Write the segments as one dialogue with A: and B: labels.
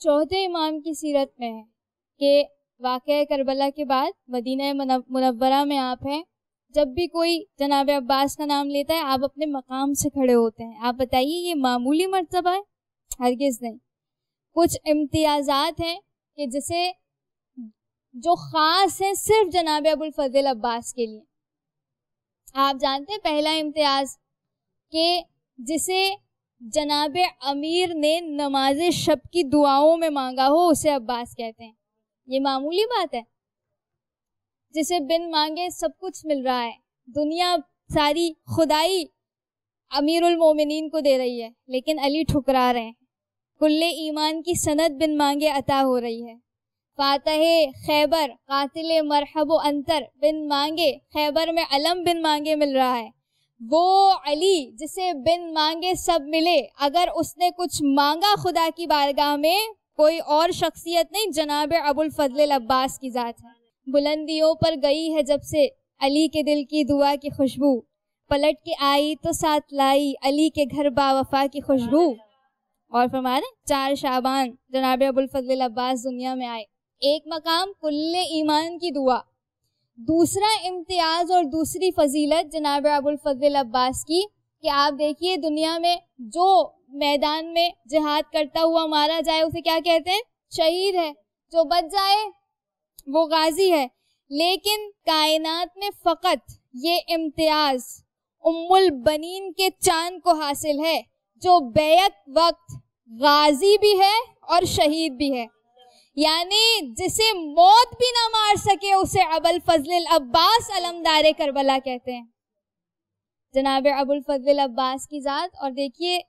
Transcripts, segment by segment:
A: चौथे इमाम की सीरत में है कि वाक़ करबला के बाद मदीना मुनवरा में आप हैं जब भी कोई जनाब अब्बास का नाम लेता है आप अपने मकाम से खड़े होते हैं आप बताइए ये मामूली मरतबा है हरगिज़ नहीं कुछ इम्तियाज़ात हैं कि जिसे जो ख़ास है सिर्फ जनाब अबुलफल अब्बास के लिए आप जानते हैं पहला इम्तियाज़ के जिसे जनाब अमीर ने नमाज शब की दुआओं में मांगा हो उसे अब्बास कहते हैं ये मामूली बात है जिसे बिन मांगे सब कुछ मिल रहा है दुनिया सारी खुदाई अमीरुल मोमिनीन को दे रही है लेकिन अली ठुकरा रहे हैं कुल्ले ईमान की सनत बिन मांगे अता हो रही है फातह खैबर कातिल मरहब अंतर बिन मांगे खैबर में अलम बिन मांगे मिल रहा है वो अली जिसे बिन मांगे सब मिले अगर उसने कुछ मांगा खुदा की बारगाह में कोई और शख्सियत नहीं जनाब अबुल फजल अब्बास की ज़ात है बुलंदियों पर गई है जब से अली के दिल की दुआ की खुशबू पलट के आई तो साथ लाई अली के घर बावफा की खुशबू और फरमा रहे चार शाबान जनाब अबुल फजल अब्बास दुनिया में आए एक मकाम कुल्ले ईमान की दुआ दूसरा इम्तियाज़ और दूसरी फजीलत जनाब अबुलफजल अब्बास की कि आप देखिए दुनिया में जो मैदान में जिहाद करता हुआ मारा जाए उसे क्या कहते हैं शहीद है जो बच जाए वो गाजी है लेकिन कायनात में फ़कत ये इम्तियाज़ उम्मुल बनीन के चांद को हासिल है जो बेयत वक्त गाजी भी है और शहीद भी है यानी जिसे मौत भी ना मार सके उसे Abul Fazal Abbas Alamdar Karbala कहते हैं जनाब अबुल फजल अब्बास की ज़ात और देखिए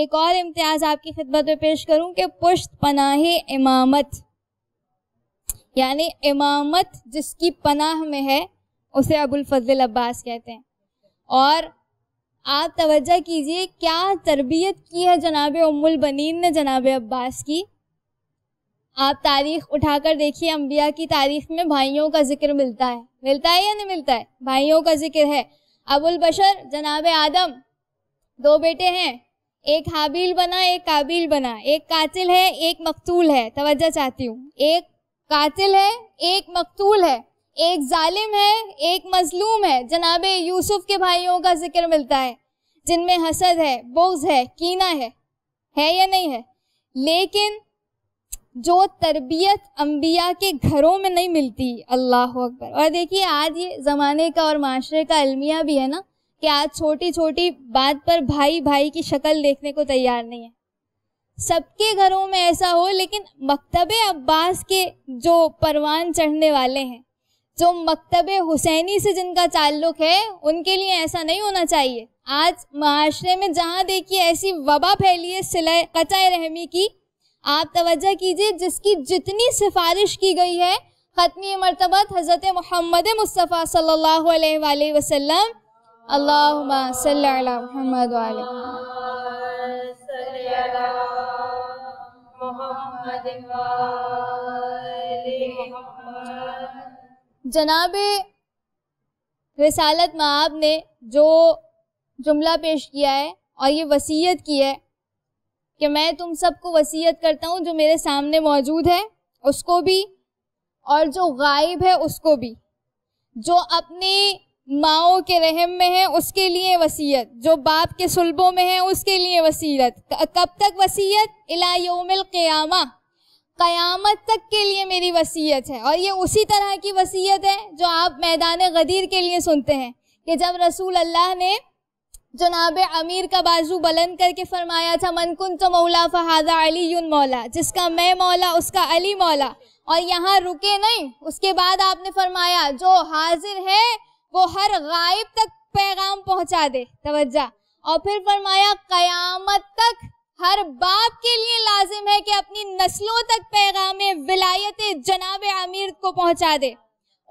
A: एक और इम्तियाज आपकी खिदमत में पेश करूं कि पुश्त पनाहे इमामत यानी इमामत जिसकी पनाह में है उसे अबुल फजल अब्बास कहते हैं और आप तवज्जा कीजिए क्या तरबियत की है जनाब उम्मुल बनीन ने जनाब अब्बास की आप तारीख उठाकर देखिए अम्बिया की तारीख में भाइयों का जिक्र मिलता है मिलता है या नहीं मिलता है भाइयों का जिक्र है अबुल बशर जनाब आदम दो बेटे हैं एक हाबिल बना एक काबिल बना एक कातिल है एक मकतूल है तवज्जा चाहती हूँ एक कातिल है एक मकतूल है एक जालिम है एक मजलूम है जनाब यूसुफ के भाइयों का जिक्र मिलता है जिनमें हसद है बोझ है कीना है है या नहीं है लेकिन जो तरबियत अम्बिया के घरों में नहीं मिलती अल्लाह अकबर और देखिए आज ये ज़माने का और माशरे का अलमिया भी है ना कि आज छोटी छोटी बात पर भाई भाई की शक्ल देखने को तैयार नहीं है सबके घरों में ऐसा हो लेकिन मकतब अब्बास के जो परवान चढ़ने वाले हैं जो मकतब हुसैनी से जिनका ताल्लुक है उनके लिए ऐसा नहीं होना चाहिए आज माशरे में जहाँ देखिए ऐसी वबा फैली है सिलाई कचा रहमी की आप तवज्जो कीजिए जिसकी जितनी सिफारिश की गई है ख़त्मी मरतबत हज़रत मोहम्मद मुस्तफ़ा सल्लल्लाहु अलैहि वसल्लम सल्ला वसम अल्लाह महमद जनाब रसालत माब ने जो जुमला पेश किया है और ये वसीयत की है कि मैं तुम सबको वसीयत करता हूँ जो मेरे सामने मौजूद है उसको भी और जो गायब है उसको भी जो अपने माओ के रहम में है उसके लिए वसीयत जो बाप के सुलबों में है उसके लिए वसीयत कब तक वसीयत इलायोमिल योमिल क़यामा क़यामत तक के लिए मेरी वसीयत है और ये उसी तरह की वसीयत है जो आप मैदान गदीर के लिए सुनते हैं कि जब रसूल अल्लाह ने जनाब अमीर का बाजू बुलंद करके फरमाया था मनकुन तो मौला फ़हादा अली मौला जिसका मैं मौला उसका अली मौला और यहाँ रुके नहीं उसके बाद आपने फरमाया जो हाजिर है वो हर गायब तक पैगाम पहुँचा दे तवज्जा और फिर फरमाया कयामत तक हर बाप के लिए लाजिम है कि अपनी नस्लों तक पैगाम विलायत जनाब अमीर को पहुँचा दे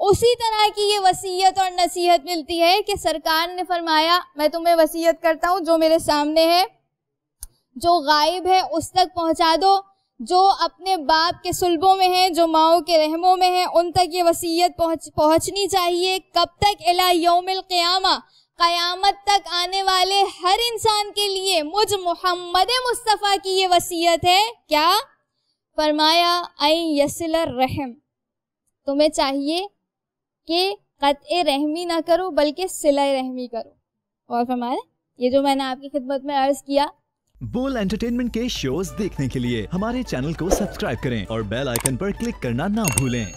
A: उसी तरह की ये वसीयत और नसीहत मिलती है कि सरकार ने फरमाया मैं तुम्हें वसीयत करता हूँ जो मेरे सामने है जो गायब है उस तक पहुँचा दो जो अपने बाप के सुलबों में है जो माओ के रहमों में है उन तक ये वसीयत पहुँच पहुँचनी चाहिए कब तक अला योमिल क्या क़यामत तक आने वाले हर इंसान के लिए मुझ मोहम्मद मुस्तफ़ा की ये वसीयत है क्या फरमाया आई रहम तुम्हें चाहिए कि कत रहमी ना करो बल्कि सिलाई रहमी करो और फरमाए ये जो मैंने आपकी खिदमत में अर्ज किया बोल एंटरटेनमेंट के शोज देखने के लिए हमारे चैनल को सब्सक्राइब करें और बेल आइकन पर क्लिक करना ना भूलें